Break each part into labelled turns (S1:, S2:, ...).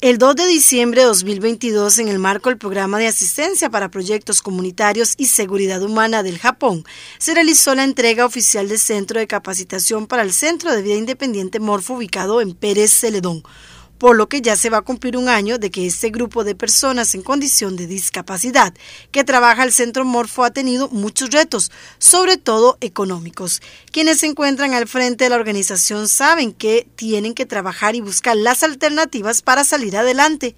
S1: El 2 de diciembre de 2022, en el marco del Programa de Asistencia para Proyectos Comunitarios y Seguridad Humana del Japón, se realizó la entrega oficial del Centro de Capacitación para el Centro de Vida Independiente Morfo ubicado en Pérez Celedón por lo que ya se va a cumplir un año de que este grupo de personas en condición de discapacidad que trabaja el Centro Morfo ha tenido muchos retos, sobre todo económicos. Quienes se encuentran al frente de la organización saben que tienen que trabajar y buscar las alternativas para salir adelante.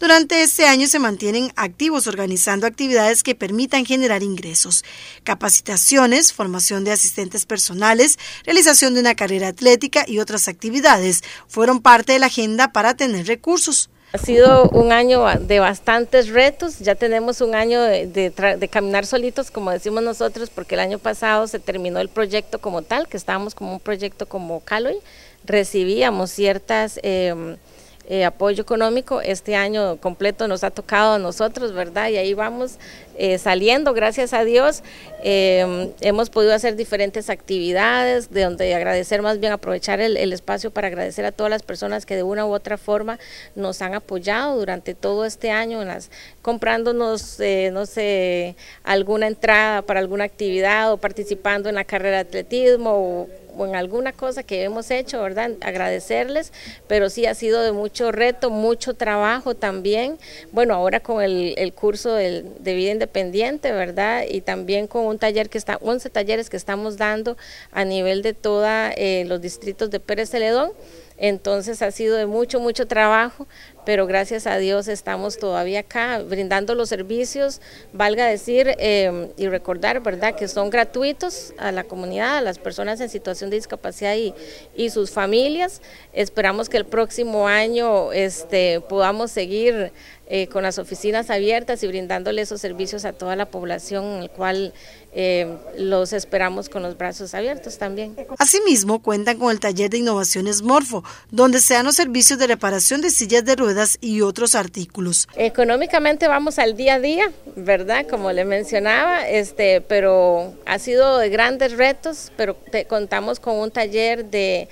S1: Durante este año se mantienen activos organizando actividades que permitan generar ingresos, capacitaciones, formación de asistentes personales, realización de una carrera atlética y otras actividades fueron parte de la agenda para tener recursos.
S2: Ha sido un año de bastantes retos, ya tenemos un año de, caminar solitos, como decimos nosotros, porque el año pasado se terminó el proyecto como tal, que estábamos como un proyecto como Caloy, recibíamos ciertas... Em, eh, apoyo económico. Este año completo nos ha tocado a nosotros, ¿verdad? Y ahí vamos eh, saliendo, gracias a Dios. Eh, hemos podido hacer diferentes actividades, de donde agradecer más bien, aprovechar el, espacio para agradecer a todas las personas que de una u otra forma nos han apoyado durante todo este año, comprándonos, no sé, alguna entrada para alguna actividad o participando en la carrera de atletismo o en alguna cosa que hemos hecho, ¿verdad? Agradecerles, pero sí ha sido de mucho reto, mucho trabajo también. Bueno, ahora con el, curso de, vida independiente, ¿verdad? Y también con un taller que está, 11 talleres que estamos dando a nivel de todos eh, los distritos de Pérez Celedón entonces ha sido de mucho, mucho trabajo, pero gracias a Dios estamos todavía acá brindando los servicios, valga decir em, y recordar, ¿verdad?, que son gratuitos a la comunidad, a las personas en situación de discapacidad y, y sus familias. Esperamos que el próximo año este, podamos seguir eh, con las oficinas abiertas y brindándole esos servicios a toda la población, en el cual eh, los esperamos con los brazos abiertos también.
S1: Asimismo, cuentan con el taller de innovaciones Morfo, donde se dan los servicios de reparación de sillas de ruedas y otros artículos.
S2: Económicamente vamos al día a día, ¿verdad? Como le mencionaba, este, pero ha sido de grandes retos, pero contamos con un taller de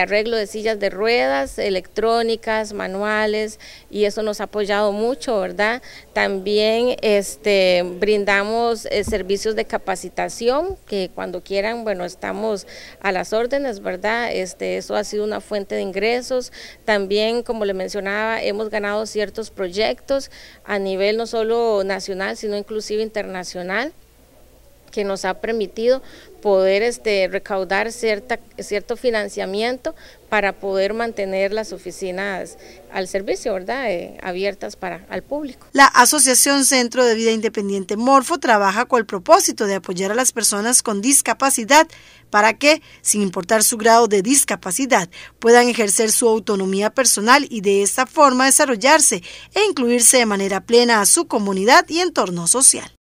S2: arreglo de sillas de ruedas, electrónicas, manuales, y eso nos ha apoyado mucho, ¿verdad? También este, brindamos eh, servicios de capacitación, que cuando quieran, bueno, estamos a las órdenes, ¿verdad? Este, eso ha sido una fuente de ingresos. También, como le mencionaba, hemos ganado ciertos proyectos a nivel no solo nacional, sino inclusive internacional que nos ha permitido poder este, recaudar cierta, cierto financiamiento para poder mantener las oficinas al servicio, ¿verdad? Eh, abiertas para al público.
S1: La Asociación Centro de Vida Independiente Morfo trabaja con el propósito de apoyar a las personas con discapacidad para que, sin importar su grado de discapacidad, puedan ejercer su autonomía personal y de esta forma desarrollarse e incluirse de manera plena a su comunidad y entorno social.